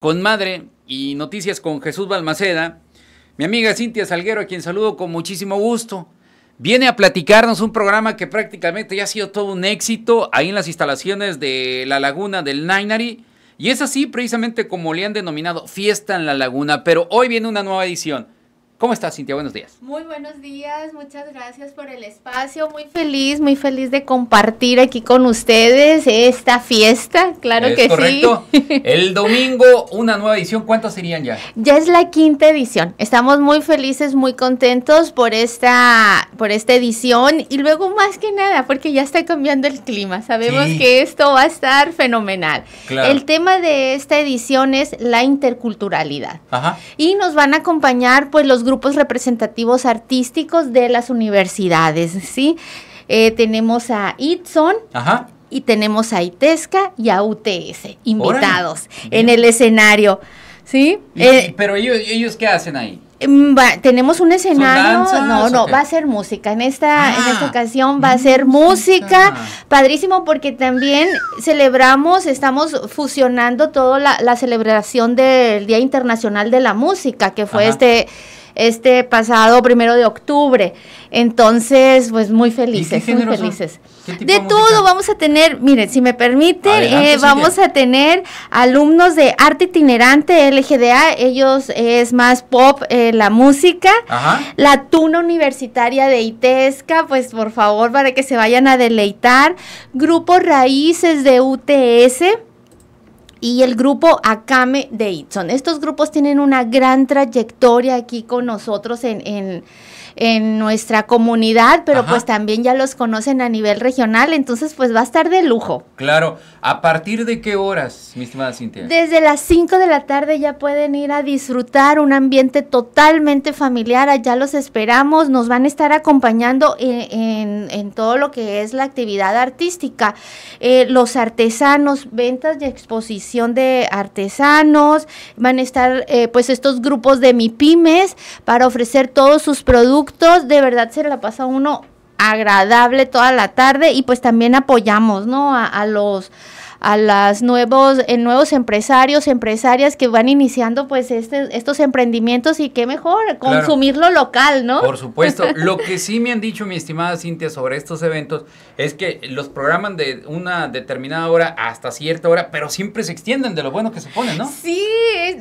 con madre y noticias con Jesús Balmaceda, mi amiga Cintia Salguero, a quien saludo con muchísimo gusto. Viene a platicarnos un programa que prácticamente ya ha sido todo un éxito ahí en las instalaciones de la laguna del Nainari. Y es así precisamente como le han denominado Fiesta en la Laguna, pero hoy viene una nueva edición. ¿Cómo estás, Cintia? Buenos días. Muy buenos días, muchas gracias por el espacio. Muy feliz, muy feliz de compartir aquí con ustedes esta fiesta, claro que correcto. sí. El domingo, una nueva edición, ¿cuántas serían ya? Ya es la quinta edición. Estamos muy felices, muy contentos por esta, por esta edición y luego más que nada, porque ya está cambiando el clima. Sabemos que esto va a estar fenomenal. El tema de esta edición es la interculturalidad. Ajá. Y nos van a acompañar pues los grupos representativos artísticos de las universidades, ¿sí? Eh, tenemos a Itson. Y tenemos a ITESCA y a UTS, invitados en el escenario. ¿Sí? Eh, pero ellos, ¿qué hacen ahí? Mm, tenemos un escenario, no, no, va a ser música. En esta, en ah, esta ocasión va a ser música. Padrísimo porque también celebramos, estamos fusionando toda la, celebración del Día Internacional de la Música, que fue este este pasado primero de octubre. Entonces, pues muy felices, muy felices. De todo vamos a tener, miren, si me permite, eh, vamos a tener alumnos de arte itinerante LGDA, ellos es más pop eh, la música, la tuna universitaria de ITESCA, pues por favor para que se vayan a deleitar, grupo raíces de UTS, y el grupo Akame de Itson. Estos grupos tienen una gran trayectoria aquí con nosotros en, en nuestra comunidad, pero pues también ya los conocen a nivel regional, entonces pues va a estar de lujo. Claro, ¿a partir de qué horas, mi estimada Cintia? Desde las 5 de la tarde ya pueden ir a disfrutar un ambiente totalmente familiar, allá los esperamos, nos van a estar acompañando e, en, todo lo que es la actividad artística, eh, los artesanos, ventas y exposición de artesanos, van a estar eh, pues estos grupos de MIPIMES para ofrecer todos sus productos productos, de verdad se la pasa uno agradable toda la tarde y pues también apoyamos, ¿no? A, los a las nuevos eh, nuevos empresarios empresarias que van iniciando pues este, estos emprendimientos y qué mejor consumir lo local no por supuesto lo que sí me han dicho mi estimada Cintia sobre estos eventos es que los programan de una determinada hora hasta cierta hora pero siempre se extienden de lo bueno que se ponen no sí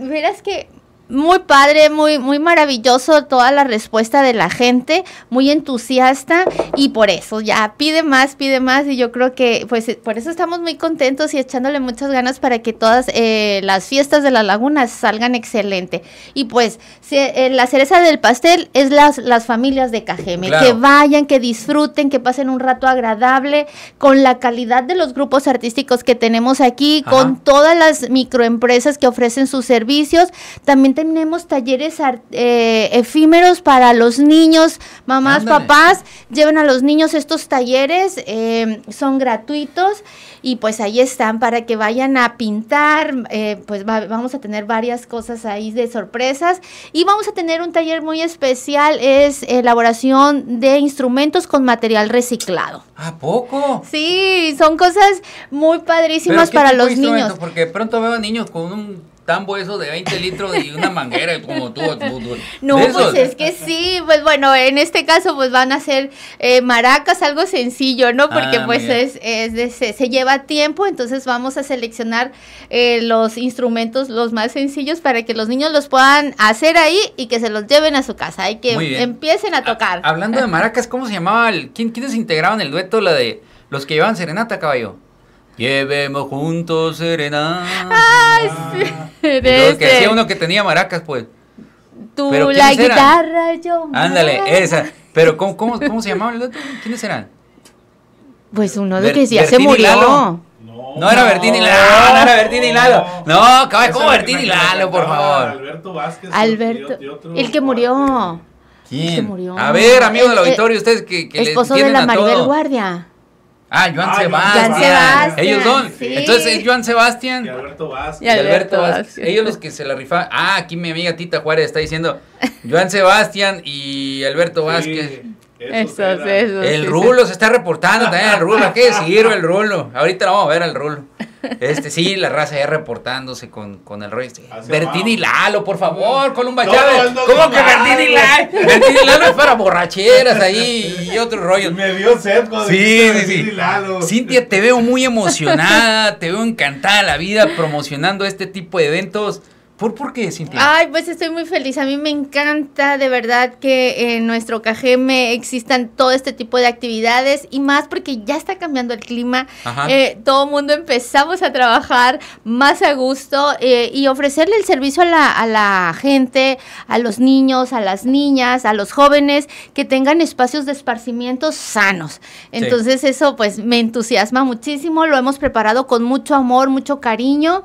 verás que muy padre, muy, muy maravilloso toda la respuesta de la gente, muy entusiasta y por eso ya pide más, pide más y yo creo que pues eh, por eso estamos muy contentos y echándole muchas ganas para que todas eh, las fiestas de la laguna salgan excelente. Y pues eh, la cereza del pastel es las, las familias de Cajeme, que vayan, que disfruten, que pasen un rato agradable con la calidad de los grupos artísticos que tenemos aquí, con todas las microempresas que ofrecen sus servicios, también tenemos talleres eh, efímeros para los niños, mamás, papás, lleven a los niños estos talleres, eh, son gratuitos y pues ahí están para que vayan a pintar, eh, pues vamos a tener varias cosas ahí de sorpresas y vamos a tener un taller muy especial, es elaboración de instrumentos con material reciclado. ¿A poco? Sí, son cosas muy padrísimas para los niños. Porque pronto veo niños con un tambo eso de 20 litros y una manguera como tú. No, pues es que sí, pues bueno, en este caso pues van a ser eh, maracas, algo sencillo, ¿no? Ah, Porque pues es, es, se, lleva tiempo, entonces vamos a seleccionar eh, los instrumentos los más sencillos para que los niños los puedan hacer ahí y que se los lleven a su casa y que empiecen a tocar. hablando de maracas, ¿cómo se llamaba? El, ¿quién, ¿Quiénes integraban el dueto? La de los que llevaban serenata, caballo. Llevemos juntos serenata. Ay, ah. sí. que hacía este. uno que tenía maracas, pues. Tú, la guitarra, yo. Ándale, esa. Pero ¿cómo, cómo, se llamaban el otro? ¿Quiénes eran? Pues uno de que decía se murió. No, no era Bertín y Lalo, no era Bertín y Lalo. No, cabrón, ¿cómo Bertín y Lalo, por favor? Alberto Vázquez. Alberto, el que murió. ¿Quién? murió. A ver, amigos del auditorio, ustedes que, que esposo de la Maribel Guardia. Ah, ah, Joan Sebastián. Ellos son. Entonces es Joan Sebastián. Y Alberto Vázquez. Y Alberto, Vázquez. Ellos los que se la rifaban. Ah, aquí mi amiga Tita Juárez está diciendo Joan Sebastián y Alberto Vázquez. Eso es. eso el Rulo se está reportando también. El Rulo, ¿qué sirve el Rulo? Ahorita lo vamos a ver al Rulo. Este, sí, la raza ya reportándose con, el rollo. Este, ah, Bertini Lalo, por favor, Columba un Chávez. ¿Cómo que Bertini Lalo? Bertini Lalo es para borracheras ahí y otros rollos. Me dio sed sí, sí, sí. Cintia, te veo muy emocionada, te veo encantada la vida promocionando este tipo de eventos. ¿Por, qué, Cintia? Ay, pues estoy muy feliz. A mí me encanta de verdad que en nuestro KGM existan todo este tipo de actividades y más porque ya está cambiando el clima. Eh, todo el mundo empezamos a trabajar más a gusto eh, y ofrecerle el servicio a la, gente, a los niños, a las niñas, a los jóvenes, que tengan espacios de esparcimiento sanos. Entonces eso pues me entusiasma muchísimo. Lo hemos preparado con mucho amor, mucho cariño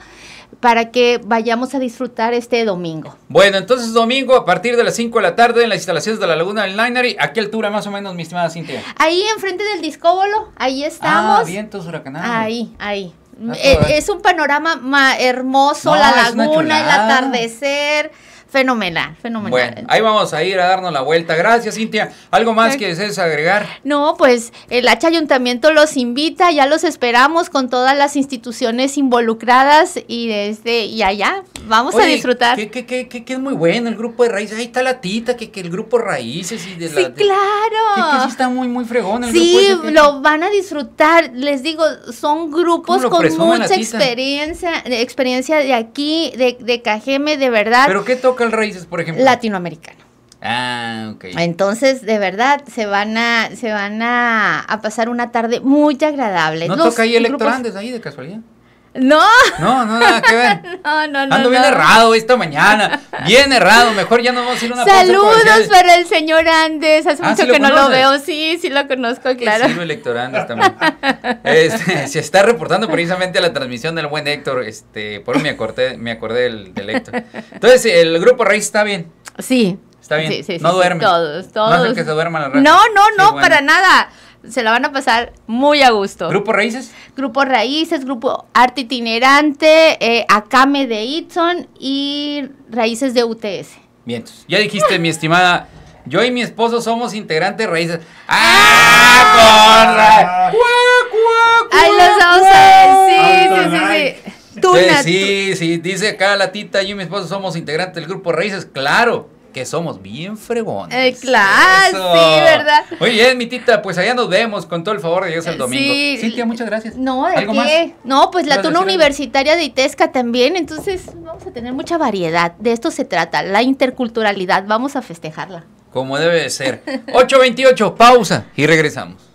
para que vayamos a disfrutar este domingo. Bueno, entonces domingo a partir de las 5 de la tarde en las instalaciones de la Laguna del Ninery. ¿A qué altura más o menos, mi estimada Cintia? Ahí enfrente del discóbolo, ahí ah, estamos. Ah, vientos Ahí, ahí. Ah, eh, es un panorama hermoso, la laguna, el atardecer Fenomenal, fenomenal. Bueno, ahí vamos a ir a darnos la vuelta. Gracias, Cintia. ¿Algo más que desees agregar? No, pues el H Ayuntamiento los invita, ya los esperamos con todas las instituciones involucradas y desde y allá vamos a disfrutar. Que, que, es muy bueno el grupo de raíces. Ahí está la tita, que, el grupo raíces y de la. Sí, claro. Que, sí está muy, muy fregón. El sí, grupo lo van a disfrutar. Les digo, son grupos con mucha experiencia, experiencia de aquí, de, de Cajeme, de verdad. Pero ¿qué toca? local por ejemplo? Latinoamericano. Ah, ok. Entonces, de verdad, se van a, se van a, pasar una tarde muy agradable. ¿No toca ahí ahí de casualidad? No. No, no, nada que ver. No, no, no. Ando bien errado esta mañana. Bien errado. Mejor ya no vamos a ir a una Saludos para el señor Andes. Hace ah, mucho que no lo veo. Sí, sí lo conozco, claro. Sí, Héctor Andes también. Este, se está reportando precisamente la transmisión del buen Héctor. Este, por me acordé, me acordé del, Héctor. Entonces, el grupo Rey está bien. Sí. Está bien. no duermen todos, todos. No que se duerma la raza. No, no, no, para nada se la van a pasar muy a gusto. ¿Grupo Raíces? Grupo Raíces, Grupo Arte Itinerante, eh, Acame de Itson y Raíces de UTS. Bien, ya dijiste, mi estimada. Yo y mi esposo somos integrantes raíces. ¡Ah! ah. ¡Corra! ¡Ay, los dos Sí, sí, sí, sí. sí, sí, dice acá la tita, yo y mi esposo somos integrantes del grupo Raíces, claro que somos bien fregones. Eh, claro, sí, ¿verdad? Oye, mi tita, pues allá nos vemos con todo el favor de Dios el domingo. Sí, tía, muchas gracias. No, qué? No, pues la tuna universitaria de Itesca también, entonces vamos a tener mucha variedad. De esto se trata, la interculturalidad, vamos a festejarla. Como debe de ser. 8.28, pausa y regresamos.